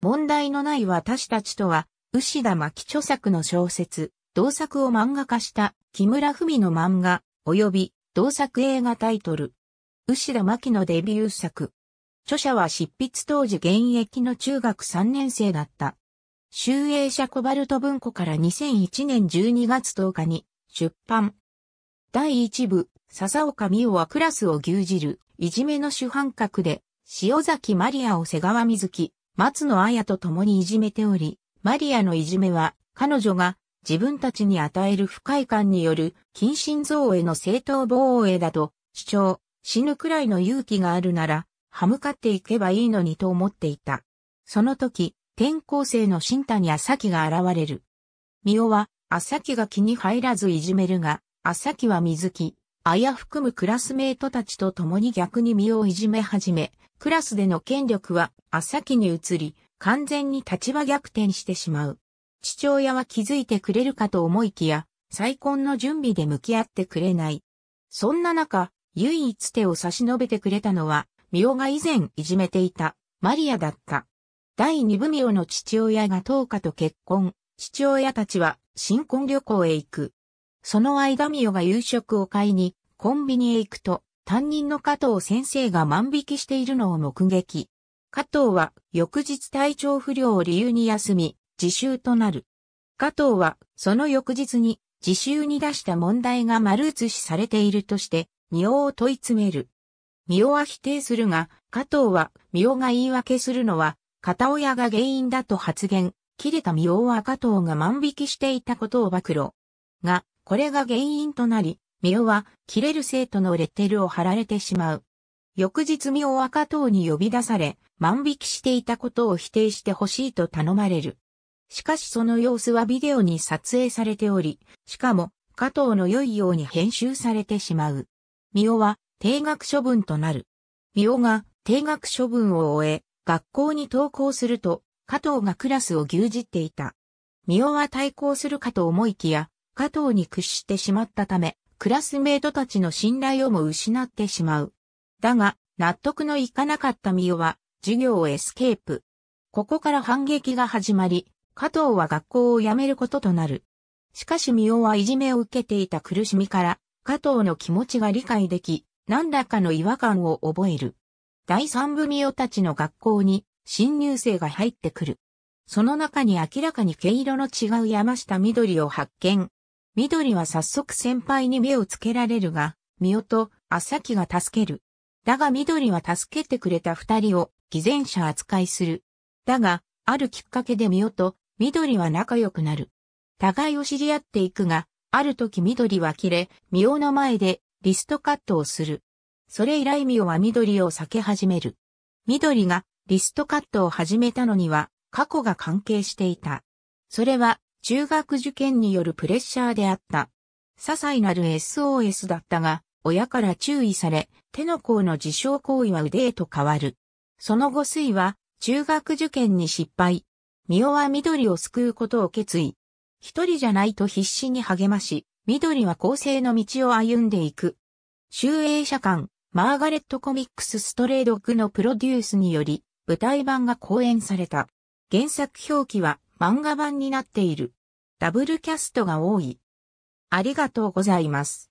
問題のない私たちとは、牛田巻著作の小説、同作を漫画化した木村文の漫画、及び同作映画タイトル。牛田巻のデビュー作。著者は執筆当時現役の中学3年生だった。集英社コバルト文庫から2001年12月10日に出版。第1部、笹岡美代はクラスを牛耳る、いじめの主犯格で、塩崎マリアを瀬川瑞希、松野綾と共にいじめており、マリアのいじめは、彼女が自分たちに与える不快感による近親憎悪への正当防衛だと主張、死ぬくらいの勇気があるなら、歯向かっていけばいいのにと思っていた。その時、転校生の新谷朝樹が現れる。みおは、朝樹が気に入らずいじめるが、朝樹は水木、あや含むクラスメートたちと共に逆に身をいじめ始め、クラスでの権力はさきに移り、完全に立場逆転してしまう。父親は気づいてくれるかと思いきや、再婚の準備で向き合ってくれない。そんな中、唯一手を差し伸べてくれたのは、ミオが以前いじめていた、マリアだった。第二部ミオの父親が10日と結婚、父親たちは新婚旅行へ行く。その間ミオが夕食を買いに、コンビニへ行くと、担任の加藤先生が万引きしているのを目撃。加藤は翌日体調不良を理由に休み、自習となる。加藤はその翌日に自習に出した問題が丸写しされているとして、ミオを問い詰める。ミオは否定するが、加藤はミオが言い訳するのは、片親が原因だと発言。切れたミオは加藤が万引きしていたことを暴露。が、これが原因となり、ミオは、切れる生徒のレッテルを貼られてしまう。翌日ミオは加藤に呼び出され、万引きしていたことを否定してほしいと頼まれる。しかしその様子はビデオに撮影されており、しかも、加藤の良いように編集されてしまう。ミオは、定額処分となる。ミオが、定額処分を終え、学校に登校すると、加藤がクラスを牛耳っていた。ミオは対抗するかと思いきや、加藤に屈してしまったため、クラスメートたちの信頼をも失ってしまう。だが、納得のいかなかったミオは、授業をエスケープ。ここから反撃が始まり、加藤は学校を辞めることとなる。しかしミオはいじめを受けていた苦しみから、加藤の気持ちが理解でき、何らかの違和感を覚える。第三部ミオたちの学校に、新入生が入ってくる。その中に明らかに毛色の違う山下緑を発見。緑は早速先輩に目をつけられるが、ミオと朝木が助ける。だが緑は助けてくれた二人を偽善者扱いする。だが、あるきっかけでミオと緑は仲良くなる。互いを知り合っていくが、ある時緑は切れ、ミオの前でリストカットをする。それ以来ミオは緑を避け始める。緑がリストカットを始めたのには過去が関係していた。それは中学受験によるプレッシャーであった。些細なる SOS だったが、親から注意され、手の甲の自傷行為は腕へと変わる。その後水は、中学受験に失敗。ミオは緑を救うことを決意。一人じゃないと必死に励まし、緑は構成の道を歩んでいく。集英社館、マーガレットコミックスストレード区グのプロデュースにより、舞台版が公演された。原作表記は漫画版になっている。ダブルキャストが多い。ありがとうございます。